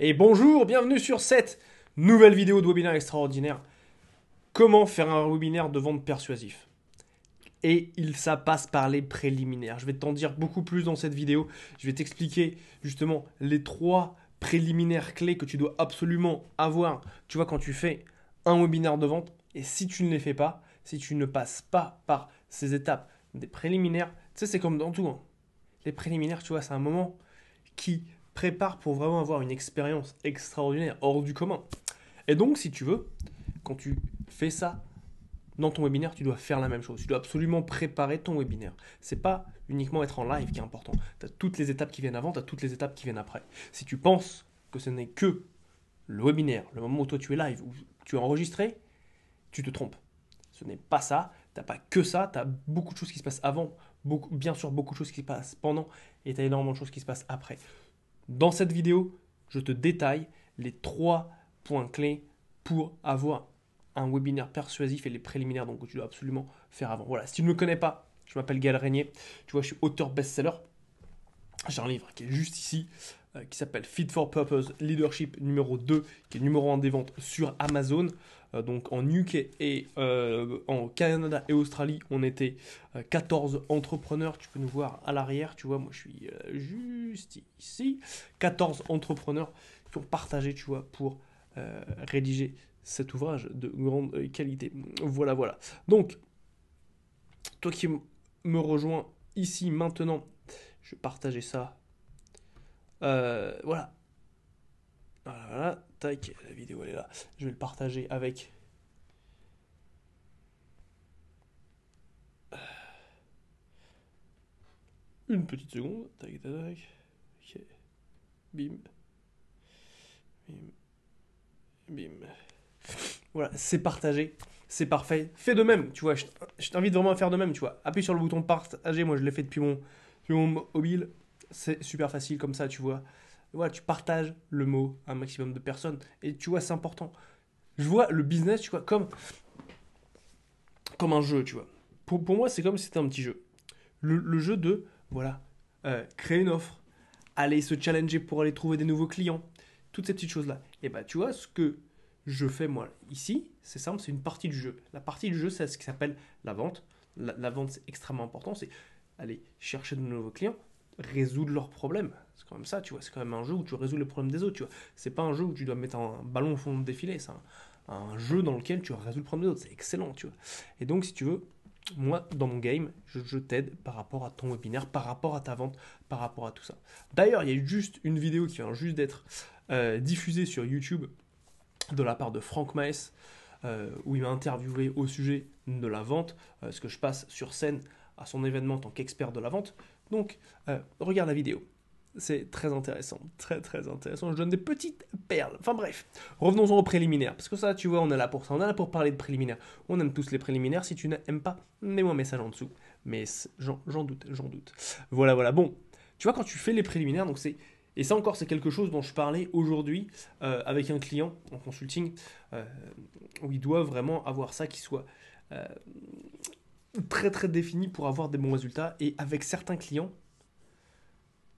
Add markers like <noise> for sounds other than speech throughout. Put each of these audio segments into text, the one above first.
Et bonjour, bienvenue sur cette nouvelle vidéo de webinaire extraordinaire. Comment faire un webinaire de vente persuasif Et il, ça passe par les préliminaires. Je vais t'en dire beaucoup plus dans cette vidéo. Je vais t'expliquer justement les trois préliminaires clés que tu dois absolument avoir. Tu vois, quand tu fais un webinaire de vente, et si tu ne les fais pas, si tu ne passes pas par ces étapes des préliminaires, tu sais, c'est comme dans tout. Hein. Les préliminaires, tu vois, c'est un moment qui prépare pour vraiment avoir une expérience extraordinaire, hors du commun. Et donc, si tu veux, quand tu fais ça dans ton webinaire, tu dois faire la même chose. Tu dois absolument préparer ton webinaire. C'est pas uniquement être en live qui est important. Tu as toutes les étapes qui viennent avant, tu as toutes les étapes qui viennent après. Si tu penses que ce n'est que le webinaire, le moment où toi tu es live, où tu es enregistré, tu te trompes. Ce n'est pas ça. Tu n'as pas que ça. Tu as beaucoup de choses qui se passent avant, beaucoup, bien sûr beaucoup de choses qui se passent pendant, et tu as énormément de choses qui se passent après. Dans cette vidéo, je te détaille les trois points clés pour avoir un webinaire persuasif et les préliminaires que tu dois absolument faire avant. Voilà, si tu ne me connais pas, je m'appelle Gaël Régnier. Tu vois, je suis auteur best-seller, j'ai un livre qui est juste ici, euh, qui s'appelle Fit for Purpose Leadership numéro 2, qui est numéro 1 des ventes sur Amazon. Euh, donc en UK et euh, en Canada et Australie, on était 14 entrepreneurs. Tu peux nous voir à l'arrière, tu vois, moi je suis juste ici. 14 entrepreneurs qui ont partagé, tu vois, pour rédiger cet ouvrage de grande qualité. Voilà, voilà. Donc, toi qui me rejoins ici maintenant je vais partager ça. Euh, voilà. voilà. Voilà, tac, la vidéo elle est là. Je vais le partager avec. Euh. Une petite seconde. Tac, tac, tac. Ok. Bim. Bim. Bim. Voilà, c'est partagé. C'est parfait. Fais de même, tu vois. Je t'invite vraiment à faire de même, tu vois. Appuie sur le bouton partager. Moi, je l'ai fait depuis mon. Sur mobile, c'est super facile comme ça, tu vois. Voilà, tu partages le mot à un maximum de personnes. Et tu vois, c'est important. Je vois le business, tu vois, comme, comme un jeu, tu vois. Pour, pour moi, c'est comme si c'était un petit jeu. Le, jeu de, voilà, euh, créer une offre, aller se challenger pour aller trouver des nouveaux clients, toutes ces petites choses-là. Et bah, tu vois, ce que je fais moi ici, c'est simple, c'est une partie du jeu. La partie du jeu, c'est ce qui s'appelle la vente. La, la vente, c'est extrêmement important. C'est aller chercher de nouveaux clients, résoudre leurs problèmes. C'est quand même ça, tu vois. C'est quand même un jeu où tu résous les problèmes des autres, tu vois. C'est pas un jeu où tu dois mettre un ballon au fond de défilé. C'est un, jeu dans lequel tu résous le problème des autres. C'est excellent, tu vois. Et donc, si tu veux, moi, dans mon game, je, t'aide par rapport à ton webinaire, par rapport à ta vente, par rapport à tout ça. D'ailleurs, il y a juste une vidéo qui vient juste d'être euh, diffusée sur YouTube de la part de Franck Maes, euh, où il m'a interviewé au sujet de la vente, euh, ce que je passe sur scène à son événement en tant qu'expert de la vente. Donc, euh, regarde la vidéo. C'est très intéressant, très très intéressant. Je donne des petites perles. Enfin bref, revenons-en aux préliminaires. Parce que ça, tu vois, on est là pour ça. On est là pour parler de préliminaires. On aime tous les préliminaires. Si tu n'aimes pas, mets-moi un message en dessous. Mais j'en doute, j'en doute. Voilà, voilà. Bon, tu vois, quand tu fais les préliminaires, donc c'est. Et ça encore, c'est quelque chose dont je parlais aujourd'hui euh, avec un client en consulting, euh, où il doit vraiment avoir ça qui soit très très définie pour avoir des bons résultats. Et avec certains clients,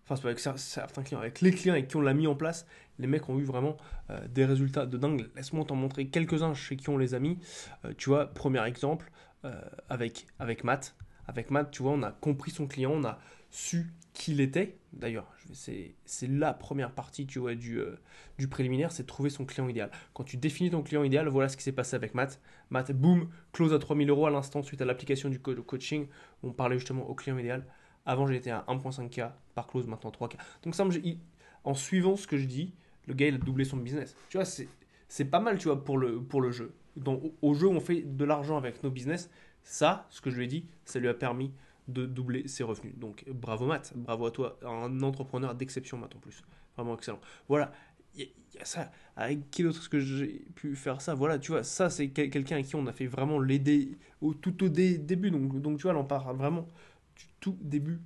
enfin, c'est avec certains clients, avec les clients avec qui on l'a mis en place, les mecs ont eu vraiment euh, des résultats de dingue. Laisse-moi t'en montrer quelques-uns chez qui on les a mis. Euh, tu vois, premier exemple, euh, avec, avec Matt. Avec Matt, tu vois, on a compris son client, on a su qu'il était. D'ailleurs, c'est la première partie tu vois, du, euh, du préliminaire, c'est trouver son client idéal. Quand tu définis ton client idéal, voilà ce qui s'est passé avec Matt. Matt, boum, close à 3000 euros à l'instant suite à l'application du coaching. On parlait justement au client idéal. Avant, j'étais à 1.5K par close, maintenant 3K. Donc, ça, en suivant ce que je dis, le gars, il a doublé son business. Tu vois, c'est pas mal, tu vois, pour le, pour le jeu. au jeu, on fait de l'argent avec nos business. Ça, ce que je lui ai dit, ça lui a permis de doubler ses revenus. Donc bravo Matt, bravo à toi, un entrepreneur d'exception Matt en plus. Vraiment excellent. Voilà, il y, a ça. Avec qui d'autre est-ce que j'ai pu faire ça Voilà, tu vois, ça c'est quelqu'un à qui on a fait vraiment l'aider tout au début. Donc, donc tu vois, on part vraiment du tout début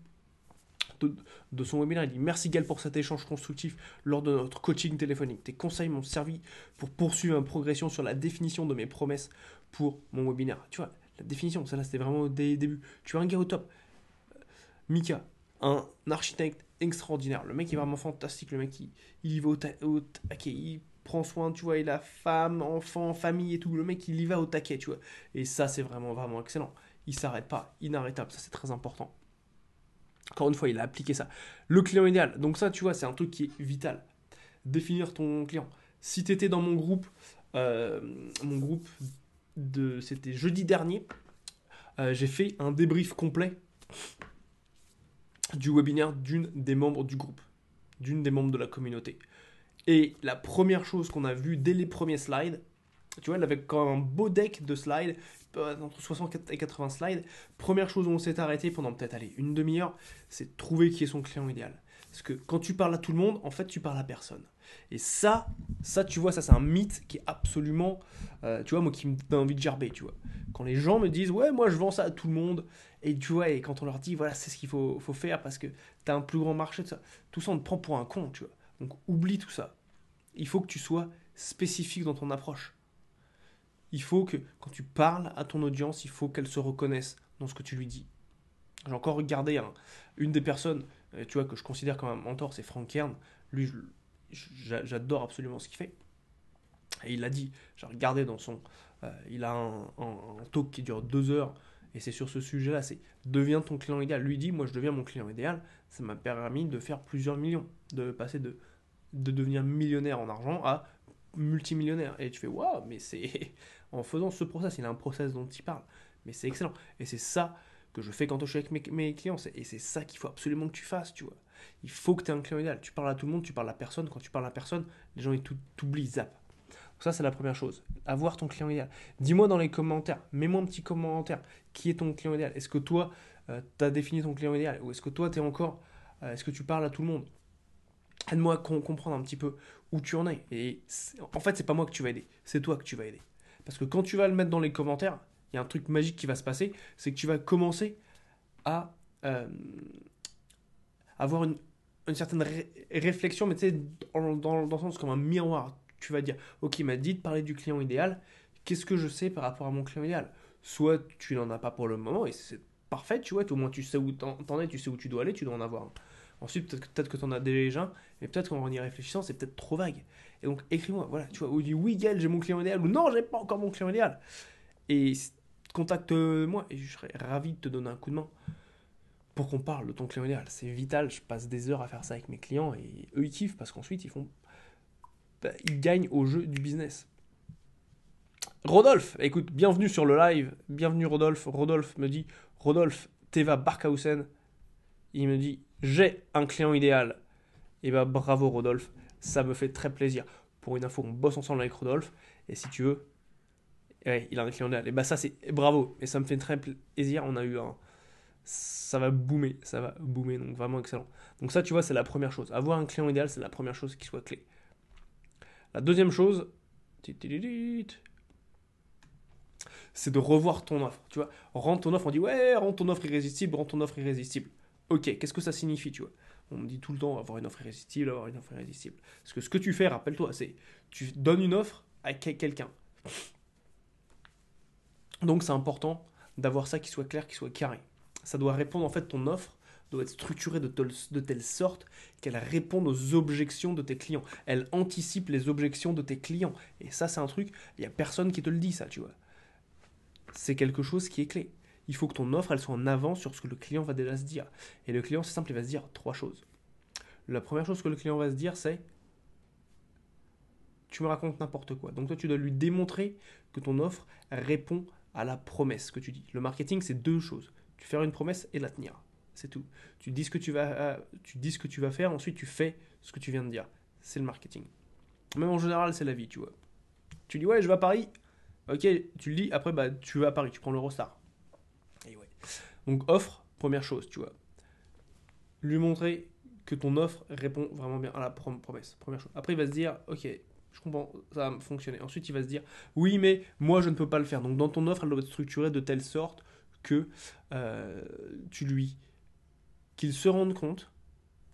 de, son webinaire. Il dit Merci Gal pour cet échange constructif lors de notre coaching téléphonique. Tes conseils m'ont servi pour poursuivre ma progression sur la définition de mes promesses pour mon webinaire. Tu vois, définition, ça là c'était vraiment des débuts. Tu as un gars au top, euh, Mika, un architecte extraordinaire, le mec est vraiment fantastique, le mec il, y va au, taquet, il prend soin, tu vois, il a femme, enfant, famille et tout, le mec il y va au taquet, tu vois. Et ça c'est vraiment, vraiment excellent. Il s'arrête pas, inarrêtable, ça c'est très important. Encore une fois, il a appliqué ça. Le client idéal, donc ça tu vois, c'est un truc qui est vital. Définir ton client. Si tu étais dans mon groupe, euh, mon groupe c'était jeudi dernier, euh, j'ai fait un débrief complet du webinaire d'une des membres du groupe, d'une des membres de la communauté. Et la première chose qu'on a vue dès les premiers slides, tu vois, elle avait quand même un beau deck de slides, euh, entre 60 et 80 slides. Première chose où on s'est arrêté pendant peut-être allez, une demi-heure, c'est de trouver qui est son client idéal. Parce que quand tu parles à tout le monde, en fait, tu parles à personne. Et ça, ça, tu vois, ça, c'est un mythe qui est absolument, euh, tu vois, moi, qui me donne envie de gerber, tu vois. Quand les gens me disent, ouais, moi, je vends ça à tout le monde, et tu vois, et quand on leur dit, voilà, c'est ce qu'il faut, faire parce que t'as un plus grand marché, tout ça, tout ça, on te prend pour un con, tu vois. Donc, oublie tout ça. Il faut que tu sois spécifique dans ton approche. Il faut que, quand tu parles à ton audience, il faut qu'elle se reconnaisse dans ce que tu lui dis. J'ai encore regardé hein, une des personnes, euh, tu vois, que je considère comme un mentor, c'est Frank Kern. Lui, j'adore absolument ce qu'il fait. Et il l'a dit, j'ai regardé dans son. Euh, il a un, talk qui dure deux heures, et c'est sur ce sujet-là c'est deviens ton client idéal. Lui dit, moi je deviens mon client idéal, ça m'a permis de faire plusieurs millions, de passer de, de devenir millionnaire en argent à multimillionnaire. Et tu fais, waouh, mais c'est. <laughs> en faisant ce process, il a un process dont il parle, mais c'est excellent. Et c'est ça que je fais quand je suis avec mes clients, et c'est ça qu'il faut absolument que tu fasses, tu vois. Il faut que tu aies un client idéal. Tu parles à tout le monde, tu parles à personne. Quand tu parles à personne, les gens ils t'oublient, ils ça, c'est la première chose. Avoir ton client idéal. Dis-moi dans les commentaires, mets-moi un petit commentaire. Qui est ton client idéal Est-ce que toi, euh, tu as défini ton client idéal Ou est-ce que toi, tu es encore. Euh, est-ce que tu parles à tout le monde Aide-moi à comprendre un petit peu où tu en es. Et en fait, c'est pas moi que tu vas aider, c'est toi que tu vas aider. Parce que quand tu vas le mettre dans les commentaires, il y a un truc magique qui va se passer, c'est que tu vas commencer à, euh, avoir une, certaine réflexion, mais tu sais, dans, le sens comme un miroir. Tu vas dire, ok, il m'a dit de parler du client idéal, qu'est-ce que je sais par rapport à mon client idéal Soit tu n'en as pas pour le moment, et c'est parfait, tu vois, au moins tu sais où t'en es, tu sais où tu dois aller, tu dois en avoir. Ensuite, peut-être que tu en as déjà, mais peut-être qu'en y réfléchissant, c'est peut-être trop vague. Et donc, écris-moi, voilà, tu vois, ou dis oui, Gaël, j'ai mon client idéal, ou non, j'ai pas encore mon client idéal. Et contacte-moi, et je serai ravi de te donner un coup de main pour qu'on parle de ton client idéal. C'est vital, je passe des heures à faire ça avec mes clients et eux ils kiffent parce qu'ensuite ils font. Bah, ils gagnent au jeu du business. Rodolphe, écoute, bienvenue sur le live, bienvenue Rodolphe. Rodolphe me dit Rodolphe, Teva Barkhausen, il me dit J'ai un client idéal. Et eh bah ben, bravo Rodolphe, ça me fait très plaisir. Pour une info, on bosse ensemble avec Rodolphe et si tu veux, il a un client idéal. Et eh bah ben, ça c'est bravo et ça me fait très plaisir. On a eu un, ça va boomer, ça va boomer, donc vraiment excellent. Donc ça, tu vois, c'est la première chose. Avoir un client idéal, c'est la première chose qui soit clé. La deuxième chose, c'est de revoir ton offre, tu vois. Rends ton offre, on dit ouais, rends ton offre irrésistible, rends ton offre irrésistible. Ok, qu'est-ce que ça signifie, tu vois On me dit tout le temps avoir une offre irrésistible, avoir une offre irrésistible. Parce que ce que tu fais, rappelle-toi, c'est tu donnes une offre à quelqu'un. Donc c'est important d'avoir ça qui soit clair, qui soit carré ça doit répondre en fait ton offre doit être structurée de, de telle sorte qu'elle réponde aux objections de tes clients. Elle anticipe les objections de tes clients. Et ça, c'est un truc, il n'y a personne qui te le dit, ça, tu vois. C'est quelque chose qui est clé. Il faut que ton offre, elle soit en avant sur ce que le client va déjà se dire. Et le client, c'est simple, il va se dire trois choses. La première chose que le client va se dire, c'est tu me racontes n'importe quoi. Donc toi, tu dois lui démontrer que ton offre répond à la promesse que tu dis. Le marketing, c'est deux choses. Tu fais une promesse et la tenir. C'est tout. Tu dis, ce que tu, vas, euh, tu dis que tu vas faire, ensuite tu fais ce que tu viens de dire. C'est le marketing. Même en général, c'est la vie, tu vois. Tu dis, ouais, je vais à Paris. Ok, tu le dis, après, bah, tu vas à Paris, tu prends l'Eurostar. Et Donc, offre, première chose, tu vois. Lui montrer que ton offre répond vraiment bien à la promesse, première chose. Après, il va se dire, ok, je comprends, ça va fonctionner. Ensuite, il va se dire, oui, mais moi, je ne peux pas le faire. Donc, dans ton offre, elle doit être structurée de telle sorte que euh, tu lui, qu'il se rende compte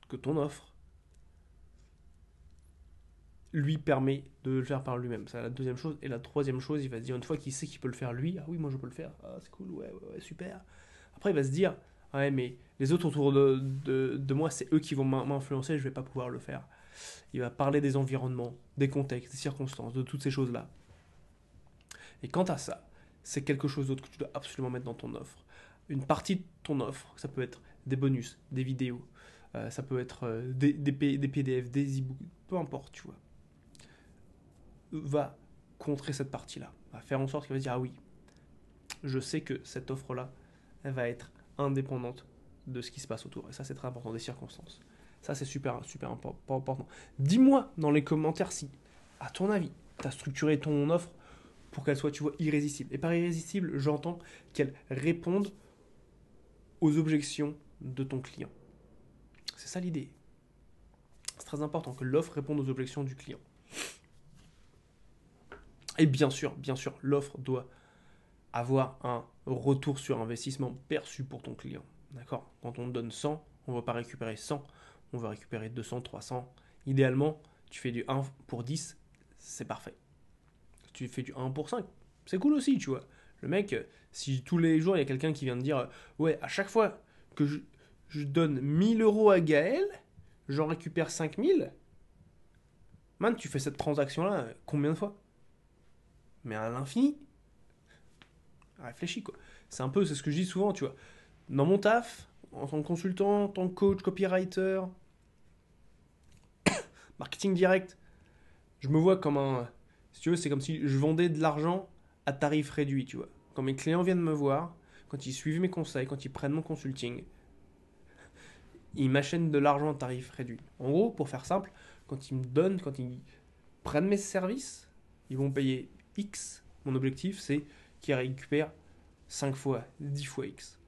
que ton offre lui permet de le faire par lui-même. C'est la deuxième chose. Et la troisième chose, il va se dire, une fois qu'il sait qu'il peut le faire lui, ah oui, moi je peux le faire, ah, c'est cool, ouais, ouais, super. Après, il va se dire, ouais, mais les autres autour de, de, de moi, c'est eux qui vont m'influencer, je vais pas pouvoir le faire. Il va parler des environnements, des contextes, des circonstances, de toutes ces choses-là. Et quant à ça, c'est quelque chose d'autre que tu dois absolument mettre dans ton offre. Une partie de ton offre, ça peut être des bonus, des vidéos, euh, ça peut être euh, des, PDF, des e-books, peu importe, tu vois. Va contrer cette partie-là, va faire en sorte qu'elle va dire ah oui, je sais que cette offre-là, elle va être indépendante de ce qui se passe autour. Et ça, c'est très important, des circonstances. Ça, c'est super, super important. Dis-moi dans les commentaires si, à ton avis, tu as structuré ton offre pour qu'elle soit, tu vois, irrésistible. Et par irrésistible, j'entends qu'elle réponde aux objections de ton client. C'est ça l'idée. C'est très important que l'offre réponde aux objections du client. Et bien sûr, bien sûr, l'offre doit avoir un retour sur investissement perçu pour ton client. D'accord Quand on donne 100, on ne va pas récupérer 100, on va récupérer 200, 300. Idéalement, tu fais du 1 pour 10, c'est parfait tu fais du 1 pour 5. C'est cool aussi, tu vois. Le mec, euh, si tous les jours il y a quelqu'un qui vient de dire euh, Ouais, à chaque fois que je, je donne 1000 euros à Gaël, j'en récupère 5000. Man, tu fais cette transaction-là euh, combien de fois Mais à l'infini Réfléchis, quoi. C'est un peu, c'est ce que je dis souvent, tu vois. Dans mon taf, en tant que consultant, en tant que coach, copywriter, <coughs> marketing direct, je me vois comme un, si tu veux, c'est comme si je vendais de l'argent à tarif réduit, tu vois. Quand mes clients viennent me voir, quand ils suivent mes conseils, quand ils prennent mon consulting, ils m'achètent de l'argent à tarif réduit. En gros, pour faire simple, quand ils me donnent, quand ils prennent mes services, ils vont payer X. Mon objectif, c'est qu'ils récupèrent 5 fois, 10 fois X.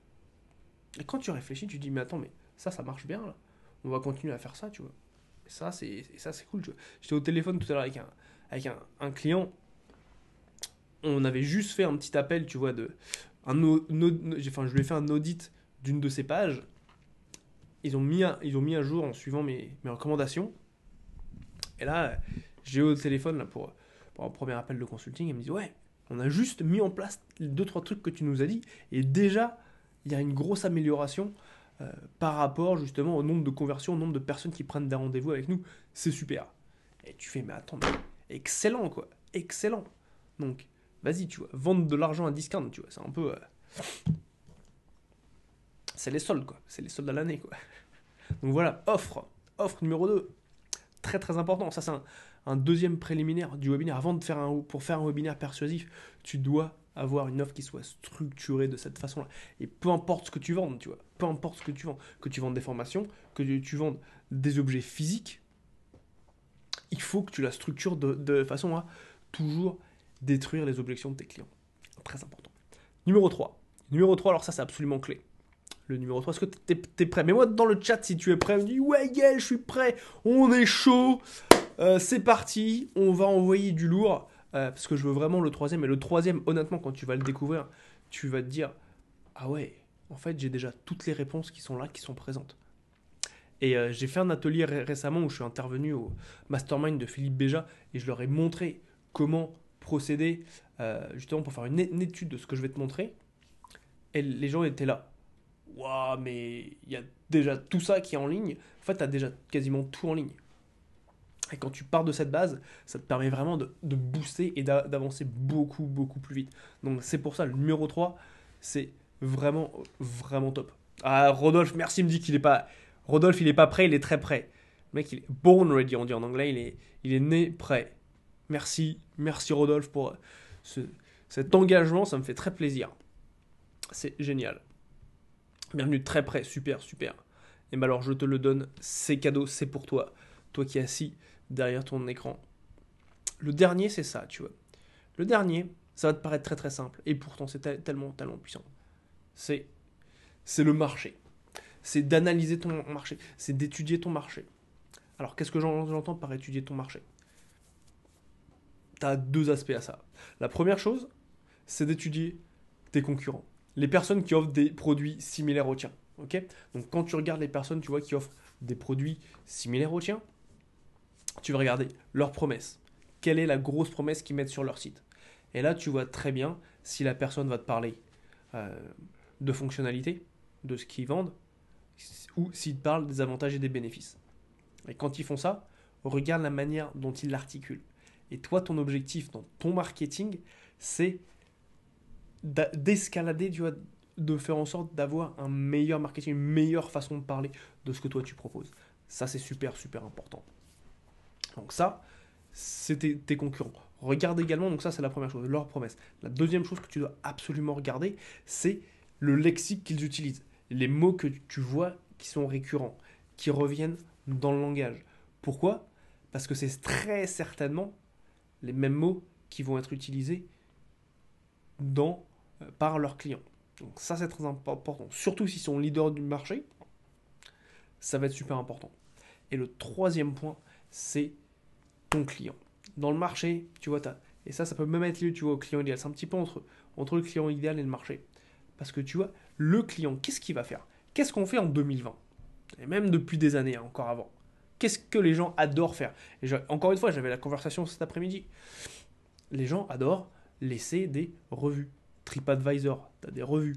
Et quand tu réfléchis, tu dis, mais attends, mais ça, ça marche bien, On va continuer à faire ça, tu vois. Et ça, c'est cool, tu vois. J'étais au téléphone tout à l'heure avec un, avec un, client, on avait juste fait un petit appel, tu vois, de, un, enfin, je lui ai fait un audit d'une de ses pages. Ils ont, mis à, ils ont mis à jour en suivant mes, recommandations. Et là, j'ai eu au téléphone là, pour, pour un premier appel de consulting. Ils me disent Ouais, on a juste mis en place deux, trois trucs que tu nous as dit. Et déjà, il y a une grosse amélioration euh, par rapport justement au nombre de conversions, au nombre de personnes qui prennent des rendez-vous avec nous. C'est super. Et tu fais Mais attends, excellent, quoi. Excellent. Donc, vas-y, tu vois, vendre de l'argent à discount, tu vois, c'est un peu. Euh, c'est les soldes, quoi. C'est les soldes à l'année, quoi. <laughs> Donc voilà, offre. Offre numéro 2. Très, très important. Ça, c'est un, deuxième préliminaire du webinaire. Avant de faire un, pour faire un webinaire persuasif, tu dois avoir une offre qui soit structurée de cette façon-là. Et peu importe ce que tu vends, tu vois, peu importe ce que tu vends, que tu vendes des formations, que tu vendes des objets physiques, faut que tu la structures de, façon à toujours détruire les objections de tes clients. Très important. Numéro 3. Numéro 3, alors ça c'est absolument clé. Le numéro 3, est-ce que tu es prêt Mets-moi dans le chat si tu es prêt. Dis ouais, yeah, je suis prêt. On est chaud. Euh, c'est parti. On va envoyer du lourd. Euh, parce que je veux vraiment le troisième. Et le troisième, honnêtement, quand tu vas le découvrir, tu vas te dire Ah ouais, en fait, j'ai déjà toutes les réponses qui sont là, qui sont présentes. Et euh, j'ai fait un atelier récemment où je suis intervenu au mastermind de Philippe Béja et je leur ai montré comment procéder euh, justement pour faire une, étude de ce que je vais te montrer. Et les gens étaient là. Waouh, mais il y a déjà tout ça qui est en ligne. En fait, tu as déjà quasiment tout en ligne. Et quand tu pars de cette base, ça te permet vraiment de, booster et d'avancer beaucoup, beaucoup plus vite. Donc c'est pour ça, le numéro 3, c'est vraiment, vraiment top. Ah, Rodolphe, merci, me dit qu'il n'est pas, Rodolphe, il n'est pas prêt, il est très prêt. Le mec, il est born ready, on dit en anglais, il est, il est né prêt. Merci, merci Rodolphe pour euh, cet engagement, ça me fait très plaisir. C'est génial. Bienvenue très près, super, super. Et bien alors je te le donne, c'est cadeau, c'est pour toi, toi qui es assis derrière ton écran. Le dernier, c'est ça, tu vois. Le dernier, ça va te paraître très très simple, et pourtant c'est tellement, tellement puissant. C'est, c'est le marché c'est d'analyser ton marché, c'est d'étudier ton marché. Alors qu'est-ce que j'entends par étudier ton marché Tu as deux aspects à ça. La première chose, c'est d'étudier tes concurrents, les personnes qui offrent des produits similaires aux tiens. ok Donc quand tu regardes les personnes, tu vois, qui offrent des produits similaires aux tiens, tu vas regarder leurs promesses. Quelle est la grosse promesse qu'ils mettent sur leur site Et là, tu vois très bien si la personne va te parler euh, de fonctionnalité, de ce qu'ils vendent, ou s'ils parlent des avantages et des bénéfices. Et quand ils font ça, regarde la manière dont ils l'articulent. Et toi, ton objectif dans ton marketing, c'est d'escalader, de faire en sorte d'avoir un meilleur marketing, une meilleure façon de parler de ce que toi tu proposes. Ça, c'est super, super important. Donc ça, c'est tes, tes, concurrents. Regarde également, donc ça c'est la première chose, leur promesse. La deuxième chose que tu dois absolument regarder, c'est le lexique qu'ils utilisent les mots que tu vois qui sont récurrents, qui reviennent dans le langage. Pourquoi Parce que c'est très certainement les mêmes mots qui vont être utilisés dans, euh, par leurs clients. Donc ça c'est très important, surtout s'ils sont leaders du marché, ça va être super important. Et le troisième point, c'est ton client. Dans le marché, tu vois, as, et ça ça peut même être lié tu vois, au client idéal, c'est un petit peu entre, entre le client idéal et le marché. Parce que tu vois, le client, qu'est-ce qu'il va faire Qu'est-ce qu'on fait en 2020 Et même depuis des années, hein, encore avant. Qu'est-ce que les gens adorent faire Encore une fois, j'avais la conversation cet après-midi. Les gens adorent laisser des revues. TripAdvisor, tu as des revues.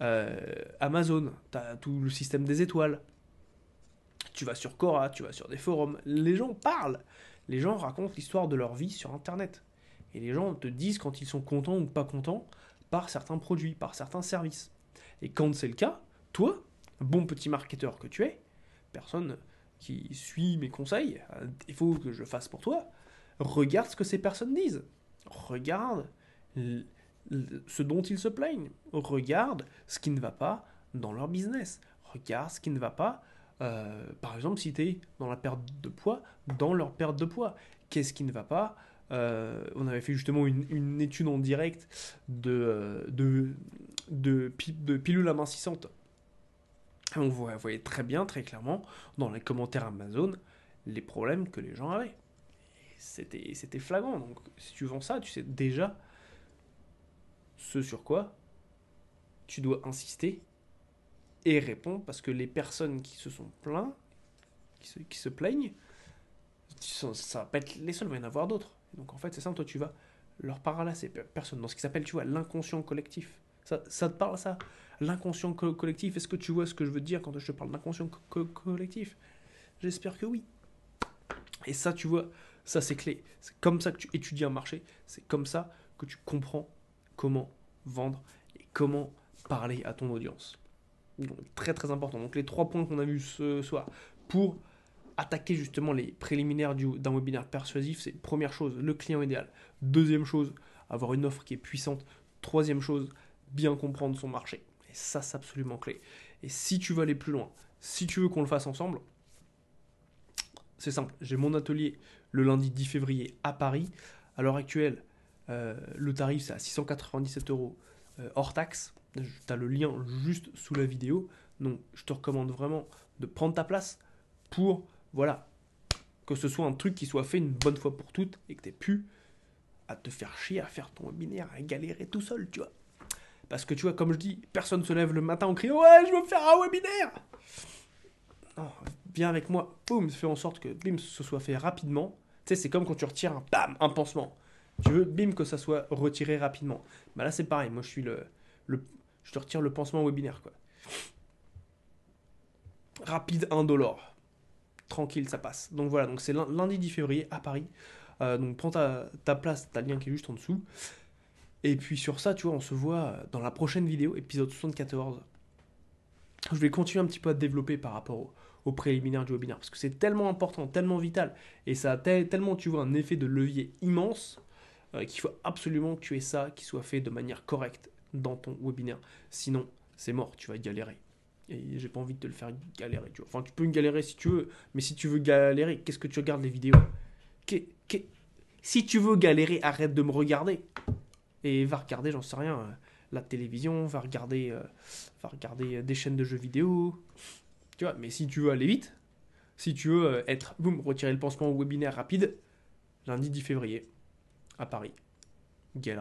Euh, Amazon, tu as tout le système des étoiles. Tu vas sur Cora, tu vas sur des forums. Les gens parlent. Les gens racontent l'histoire de leur vie sur Internet. Et les gens te disent quand ils sont contents ou pas contents par certains produits, par certains services. Et quand c'est le cas, toi, bon petit marketeur que tu es, personne qui suit mes conseils, euh, il faut que je fasse pour toi, regarde ce que ces personnes disent. Regarde ce dont ils se plaignent. Regarde ce qui ne va pas dans leur business. Regarde ce qui ne va pas, euh, par exemple, si tu es dans la perte de poids, dans leur perte de poids. Qu'est-ce qui ne va pas euh, on avait fait justement une, étude en direct de, euh, de, de, pilules amincissantes. On voyait très bien, très clairement, dans les commentaires Amazon, les problèmes que les gens avaient. C'était, c'était flagrant. Donc, si tu vends ça, tu sais déjà ce sur quoi tu dois insister et répondre parce que les personnes qui se sont plaintes, qui se, plaignent, ça va pas être les seuls, il va y en avoir d'autres donc en fait, c'est ça, toi tu vas leur parler à ces personnes, dans ce qui s'appelle, tu vois, l'inconscient collectif. Ça, te parle ça L'inconscient collectif, est-ce que tu vois ce que je veux dire quand je te parle d'inconscient collectif J'espère que oui. Et ça, tu vois, ça c'est clé. C'est comme ça que tu étudies un marché, c'est comme ça que tu comprends comment vendre et comment parler à ton audience. Donc très très important. Donc les trois points qu'on a vus ce soir pour attaquer justement les préliminaires d'un webinaire persuasif, c'est première chose, le client idéal. Deuxième chose, avoir une offre qui est puissante. Troisième chose, bien comprendre son marché. Et ça, c'est absolument clé. Et si tu veux aller plus loin, si tu veux qu'on le fasse ensemble, c'est simple. J'ai mon atelier le lundi 10 février à Paris. À l'heure actuelle, euh, le tarif, c'est à 697 euros euh, hors taxe. Tu as le lien juste sous la vidéo. Donc, je te recommande vraiment de prendre ta place pour voilà. Que ce soit un truc qui soit fait une bonne fois pour toutes et que t'aies plus à te faire chier, à faire ton webinaire, à galérer tout seul, tu vois. Parce que tu vois, comme je dis, personne se lève le matin en criant Ouais, je veux faire un webinaire Non, viens avec moi, boum, fais en sorte que bim, ce soit fait rapidement. Tu sais, c'est comme quand tu retires un, un pansement. Tu veux, bim, que ça soit retiré rapidement. Bah là, c'est pareil, moi je suis le, le. Je te retire le pansement webinaire, quoi. Rapide, indolore tranquille, ça passe. Donc voilà, donc c'est lundi 10 février à Paris. Euh, donc prends ta, ta place, t'as le lien qui est juste en dessous. Et puis sur ça, tu vois, on se voit dans la prochaine vidéo, épisode 74. Je vais continuer un petit peu à développer par rapport au, préliminaire du webinaire, parce que c'est tellement important, tellement vital, et ça a tellement, tu vois, un effet de levier immense, euh, qu'il faut absolument que tu aies ça qui soit fait de manière correcte dans ton webinaire. Sinon, c'est mort, tu vas galérer. Et j'ai pas envie de te le faire galérer, tu vois. Enfin, tu peux me galérer si tu veux, mais si tu veux galérer, qu'est-ce que tu regardes les vidéos Si tu veux galérer, arrête de me regarder. Et va regarder, j'en sais rien, euh, la télévision, va regarder, euh, va regarder euh, des chaînes de jeux vidéo. Tu vois, mais si tu veux aller vite, si tu veux être, boum, retirer le pansement au webinaire rapide, lundi 10 février, à Paris. Gaël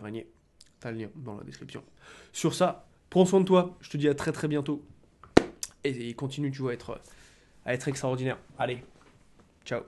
t'as le lien dans la description. Sur ça, prends soin de toi, je te dis à très très bientôt et il continue, tu vois, être, à être extraordinaire. Allez, ciao.